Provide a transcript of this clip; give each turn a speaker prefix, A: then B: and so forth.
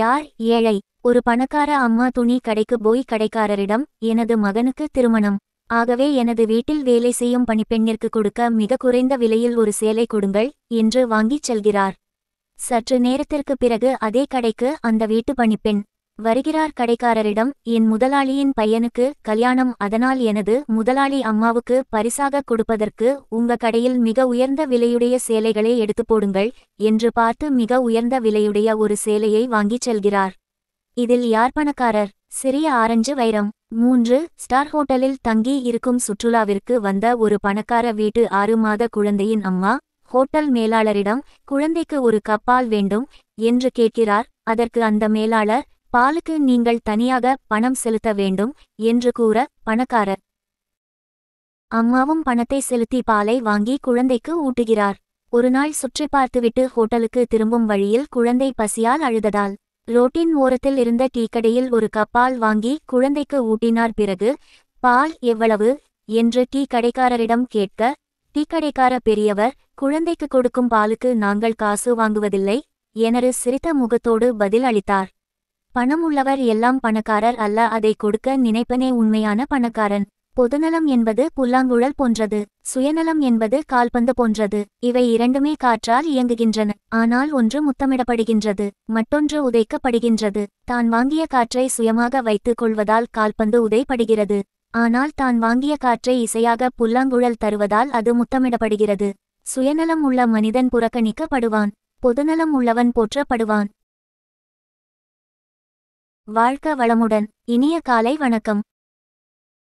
A: யார் ஏழை ஒரு பணக்கார அம்மா துணி கடைக்கு போய் கடைக்காரரிடம் எனது மகனுக்கு திருமணம் ஆகவே எனது வீட்டில் வேலை செய்யும் பணிப்பெண்ணிற்கு கொடுக்க மிக குறைந்த விலையில் ஒரு சேலை கொடுங்கள் என்று வாங்கிச் செல்கிறார் சற்று நேரத்திற்கு பிறகு அதே கடைக்கு அந்த வீட்டு பணிப்பெண் வருகிறார் கடைக்காரரிடம் என் முதலாளியின் பையனுக்கு கல்யாணம் அதனால் எனது முதலாளி அம்மாவுக்கு பரிசாக கொடுப்பதற்கு உங்க கடையில் மிக உயர்ந்த விலையுடைய சேலைகளை எடுத்து போடுங்கள் என்று பார்த்து மிக உயர்ந்த விலையுடைய ஒரு சேலையை வாங்கிச் செல்கிறார் இதில் யார் பணக்காரர் சிறிய ஆரஞ்சு வைரம் மூன்று ஸ்டார் ஹோட்டலில் தங்கி இருக்கும் சுற்றுலாவிற்கு வந்த ஒரு பணக்கார வீட்டு ஆறு மாத குழந்தையின் அம்மா ஹோட்டல் மேலாளரிடம் குழந்தைக்கு ஒரு கப்பால் வேண்டும் என்று கேட்கிறார் அதற்கு அந்த மேலாளர் பாலுக்கு நீங்கள் தனியாக பணம் செலுத்த வேண்டும் என்று கூற பணக்காரர் அம்மாவும் பணத்தை செலுத்தி பாலை வாங்கி குழந்தைக்கு ஊட்டுகிறார் ஒருநாள் சுற்றி பார்த்துவிட்டு ஹோட்டலுக்கு திரும்பும் வழியில் குழந்தை பசியால் அழுததால் ரோட்டின் ஓரத்தில் இருந்த டீக்கடையில் ஒரு கப்பால் வாங்கி குழந்தைக்கு ஊட்டினார் பிறகு பால் எவ்வளவு என்று டீ கடைக்காரரிடம் கேட்க டீ கடைக்கார பெரியவர் குழந்தைக்கு கொடுக்கும் பாலுக்கு நாங்கள் காசு வாங்குவதில்லை எனறு சிரித்த முகத்தோடு பதில் அளித்தார் பணம் உள்ளவர் எல்லாம் பணக்காரர் அல்ல அதை கொடுக்க நினைப்பனே உண்மையான பணக்காரன் பொதுநலம் என்பது புல்லாங்குழல் போன்றது சுயநலம் என்பது கால்பந்து போன்றது இவை இரண்டுமே காற்றால் இயங்குகின்றன ஆனால் ஒன்று முத்தமிடப்படுகின்றது மற்றொன்று உதைக்கப்படுகின்றது தான் வாங்கிய காற்றை சுயமாக வைத்துக் கொள்வதால் கால்பந்து உதைப்படுகிறது ஆனால் தான் வாங்கிய காற்றை இசையாக புல்லாங்குழல் தருவதால் அது முத்தமிடப்படுகிறது சுயநலம் உள்ள மனிதன் புறக்கணிக்கப்படுவான் பொதுநலம் உள்ளவன் போற்றப்படுவான் வாழ்க வளமுடன் இனிய காலை வணக்கம்